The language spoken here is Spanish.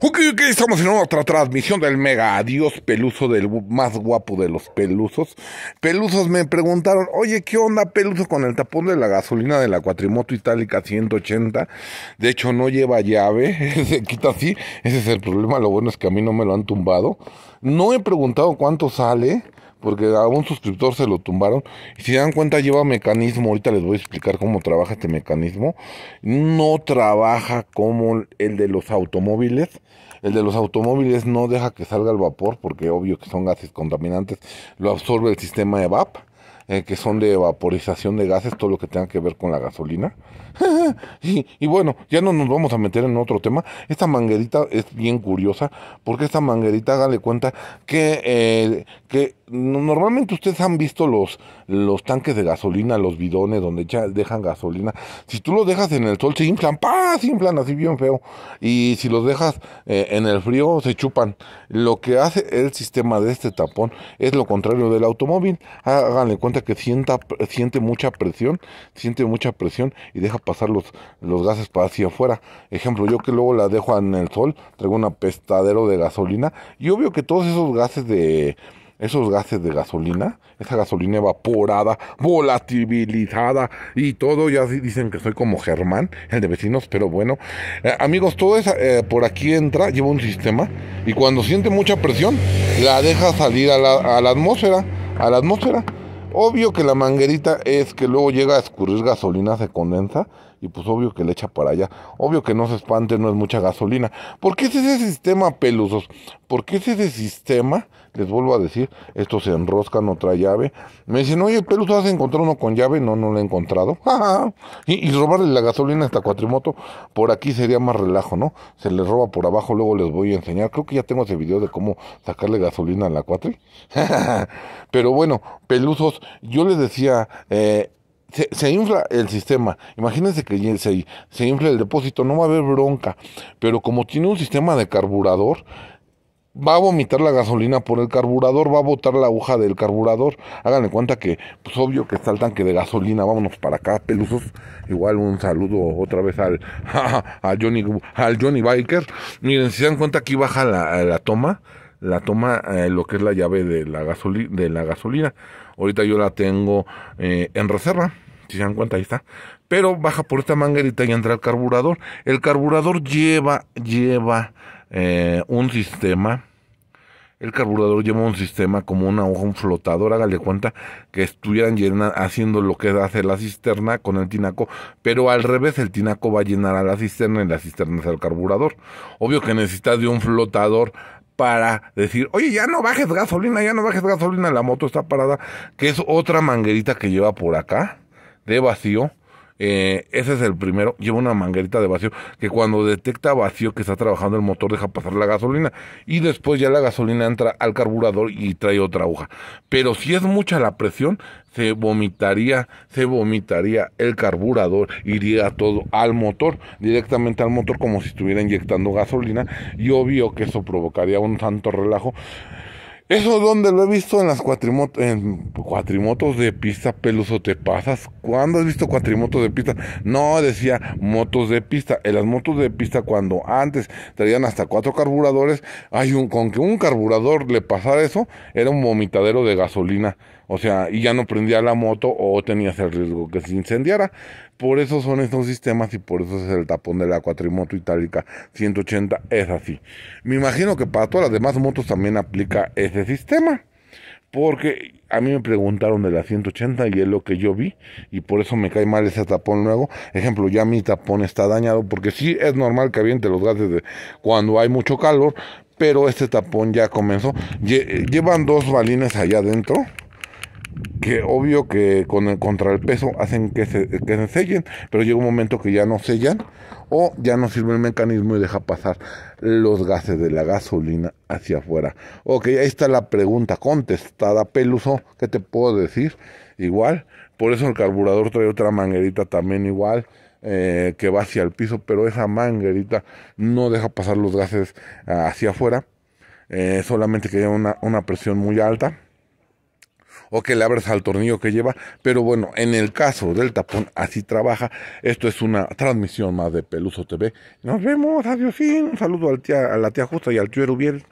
Ok, ok, estamos en otra transmisión del mega adiós peluso del más guapo de los pelusos. Pelusos me preguntaron, oye, ¿qué onda peluso con el tapón de la gasolina de la cuatrimoto itálica 180? De hecho, no lleva llave, se quita así. Ese es el problema, lo bueno es que a mí no me lo han tumbado. No he preguntado cuánto sale porque a un suscriptor se lo tumbaron. Y si dan cuenta, lleva mecanismo. Ahorita les voy a explicar cómo trabaja este mecanismo. No trabaja como el de los automóviles. El de los automóviles no deja que salga el vapor, porque obvio que son gases contaminantes. Lo absorbe el sistema EVAP. Eh, que son de vaporización de gases, todo lo que tenga que ver con la gasolina. y, bueno, ya no nos vamos a meter en otro tema. Esta manguerita es bien curiosa, porque esta manguerita, hágale cuenta que, eh, que normalmente ustedes han visto los, los tanques de gasolina, los bidones donde ya dejan gasolina. Si tú los dejas en el sol, se inflan, ¡pah! Se inflan así bien feo. Y si los dejas eh, en el frío, se chupan. Lo que hace el sistema de este tapón es lo contrario del automóvil. Háganle cuenta que sienta, siente mucha presión, siente mucha presión y deja pasar los, los gases para hacia afuera. Ejemplo, yo que luego la dejo en el sol, traigo un apestadero de gasolina y obvio que todos esos gases de esos gases de gasolina, esa gasolina evaporada, volatilizada y todo, ya dicen que soy como Germán, el de vecinos, pero bueno, eh, amigos, todo eso eh, por aquí entra, lleva un sistema y cuando siente mucha presión, la deja salir a la, a la atmósfera, a la atmósfera. Obvio que la manguerita es que luego llega a escurrir gasolina, se condensa y pues obvio que le echa para allá. Obvio que no se espante, no es mucha gasolina. ¿Por qué es ese sistema, pelusos? ¿Por qué es ese sistema? Les vuelvo a decir, esto se enroscan otra llave. Me dicen, oye, Pelusos, ¿has encontrado uno con llave? No, no lo he encontrado. y, robarle la gasolina a esta cuatrimoto, por aquí sería más relajo, ¿no? Se le roba por abajo, luego les voy a enseñar. Creo que ya tengo ese video de cómo sacarle gasolina a la cuatri. Pero bueno, pelusos, yo les decía, eh, se, infla el sistema. Imagínense que se, infla el depósito, no va a haber bronca. Pero como tiene un sistema de carburador, va a vomitar la gasolina por el carburador, va a botar la aguja del carburador. Háganle cuenta que, pues obvio que está el tanque de gasolina, vámonos para acá, pelusos. Igual un saludo otra vez al, a Johnny, al Johnny Biker. Miren, si se dan cuenta aquí baja la, toma, la toma eh, lo que es la llave de la, de la gasolina. Ahorita yo la tengo eh, en reserva. Si se dan cuenta, ahí está. Pero baja por esta manguerita y entra el carburador. El carburador lleva, lleva eh, un sistema. El carburador lleva un sistema como una hoja, un flotador, hágale cuenta que estuvieran haciendo lo que hace la cisterna con el tinaco, pero al revés, el tinaco va a llenar a la cisterna y la cisterna es el carburador. Obvio que necesitas de un flotador para decir, oye, ya no bajes gasolina, ya no bajes gasolina, la moto está parada, que es otra manguerita que lleva por acá de vacío. Eh, ese es el primero. Lleva una manguerita de vacío que cuando detecta vacío que está trabajando el motor deja pasar la gasolina y después ya la gasolina entra al carburador y trae otra aguja. Pero si es mucha la presión, se vomitaría, se vomitaría el carburador, iría todo al motor, directamente al motor como si estuviera inyectando gasolina y obvio que eso provocaría un tanto relajo. Eso donde lo he visto en las cuatrimotos, en cuatrimotos de pista, peluso, te pasas. ¿Cuándo has visto cuatrimotos de pista? No, decía motos de pista. En las motos de pista, cuando antes traían hasta cuatro carburadores, hay un, con que un carburador le pasara eso, era un vomitadero de gasolina. O sea, y ya no prendía la moto o tenías el riesgo que se incendiara. Por eso son estos sistemas y por eso es el tapón de la cuatrimoto itálica 180 es así. Me imagino que para todas las demás motos también aplica ese sistema. Porque a mí me preguntaron de la 180 y es lo que yo vi y por eso me cae mal ese tapón luego. Ejemplo, ya mi tapón está dañado porque sí es normal que aviente los gases cuando hay mucho calor, pero este tapón ya comenzó. Eh, llevan dos balines allá adentro que obvio que con contra el peso hacen que se, sellen, pero llega un momento que ya no sellan o ya no sirve el mecanismo y deja pasar los gases de la gasolina hacia afuera. Ok, ahí está la pregunta contestada, Peluso, ¿qué te puedo decir? Igual, por eso el carburador trae otra manguerita también igual. Eh, que va hacia el piso, pero esa manguerita no deja pasar los gases ah, hacia afuera, eh, solamente que hay una presión muy alta o que le abres al tornillo que lleva. Pero bueno, en el caso del tapón, así trabaja. Esto es una transmisión más de Peluso TV. Nos vemos, adiós. Un saludo al tía, a la tía Justa y al tío Erubiel.